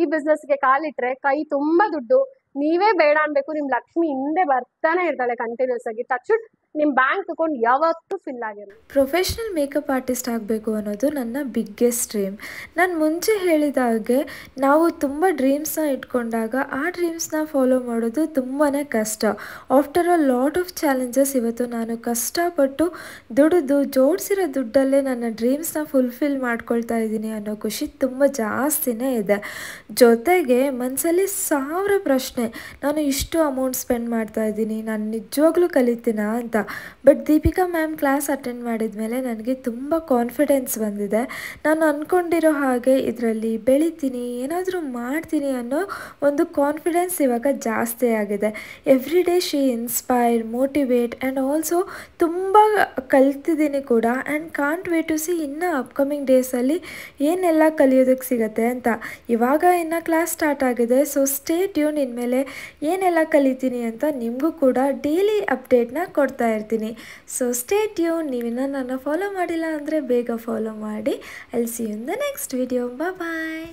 ಈ ಗೆ ಕಾಲಿಟ್ರೆ ಕೈ ತುಂಬಾ ದುಡ್ಡು ನೀವೇ ಬೇಡ ಅನ್ಬೇಕು ನಿಮ್ ಲಕ್ಷ್ಮಿ ಹಿಂದೆ ಬರ್ತಾನೆ ಇರ್ತಾಳೆ ಕಂಟಿನ್ಯೂಸ್ ಆಗಿ ತಕ್ಷಣ ನಿಮ್ಮ ಬ್ಯಾಂಕ್ ಅಕೌಂಟ್ ಯಾವತ್ತೂ ಫಿಲ್ ಆಗಿರಲ್ಲ ಪ್ರೊಫೆಷ್ನಲ್ ಮೇಕಪ್ ಆರ್ಟಿಸ್ಟ್ ಆಗಬೇಕು ಅನ್ನೋದು ನನ್ನ ಬಿಗ್ಗೆಸ್ಟ್ ಡ್ರೀಮ್ ನಾನು ಮುಂಚೆ ಹೇಳಿದ ಹಾಗೆ ನಾವು ತುಂಬ ಡ್ರೀಮ್ಸ್ನ ಇಟ್ಕೊಂಡಾಗ ಆ ಡ್ರೀಮ್ಸ್ನ ಫಾಲೋ ಮಾಡೋದು ತುಂಬಾ ಕಷ್ಟ after a lot of challenges ಇವತ್ತು ನಾನು ಕಷ್ಟಪಟ್ಟು ದುಡಿದು ಜೋಡಿಸಿರೋ ದುಡ್ಡಲ್ಲೇ ನನ್ನ ಡ್ರೀಮ್ಸ್ನ ಫುಲ್ಫಿಲ್ ಮಾಡ್ಕೊಳ್ತಾ ಇದ್ದೀನಿ ಅನ್ನೋ ಖುಷಿ ತುಂಬ ಜಾಸ್ತಿನೇ ಇದೆ ಜೊತೆಗೆ ಮನಸ್ಸಲ್ಲಿ ಸಾವಿರ ಪ್ರಶ್ನೆ ನಾನು ಇಷ್ಟು ಅಮೌಂಟ್ ಸ್ಪೆಂಡ್ ಮಾಡ್ತಾ ಇದ್ದೀನಿ ನಾನು ನಿಜವಾಗ್ಲೂ ಕಲಿತೀನಾ ಅಂತ but Deepika ma'am class attend ಮಾಡಿದ ಮೇಲೆ ನನಗೆ ತುಂಬ ಕಾನ್ಫಿಡೆನ್ಸ್ ಬಂದಿದೆ ನಾನು ಅಂದ್ಕೊಂಡಿರೋ ಹಾಗೆ ಇದರಲ್ಲಿ ಬೆಳಿತೀನಿ ಏನಾದರೂ ಮಾಡ್ತೀನಿ ಅನ್ನೋ ಒಂದು ಕಾನ್ಫಿಡೆನ್ಸ್ ಇವಾಗ ಜಾಸ್ತಿ ಆಗಿದೆ every day she inspire motivate and also ತುಂಬ ಕಲ್ತಿದ್ದೀನಿ ಕೂಡ and can't wait to see ಇನ್ನು ಅಪ್ಕಮಿಂಗ್ ಡೇಸಲ್ಲಿ ಏನೆಲ್ಲ ಕಲಿಯೋದಕ್ಕೆ ಸಿಗುತ್ತೆ ಅಂತ ಇವಾಗ ಇನ್ನು ಕ್ಲಾಸ್ ಸ್ಟಾರ್ಟ್ ಆಗಿದೆ ಸೊ ಸ್ಟೇ ಟ್ಯೂನ್ ಇನ್ಮೇಲೆ ಏನೆಲ್ಲ ಕಲಿತೀನಿ ಅಂತ ನಿಮಗೂ ಕೂಡ ಡೈಲಿ ಅಪ್ಡೇಟ್ನ ಕೊಡ್ತಾ ಇರ್ತೀನಿ ಸೊ ಸ್ಟೇಟ್ ಯು ನೀವು ನನ್ನ ಫಾಲೋ ಮಾಡಿಲ್ಲ ಅಂದರೆ ಬೇಗ ಫಾಲೋ ಮಾಡಿ ಅಲ್ಲಿ see in the next video bye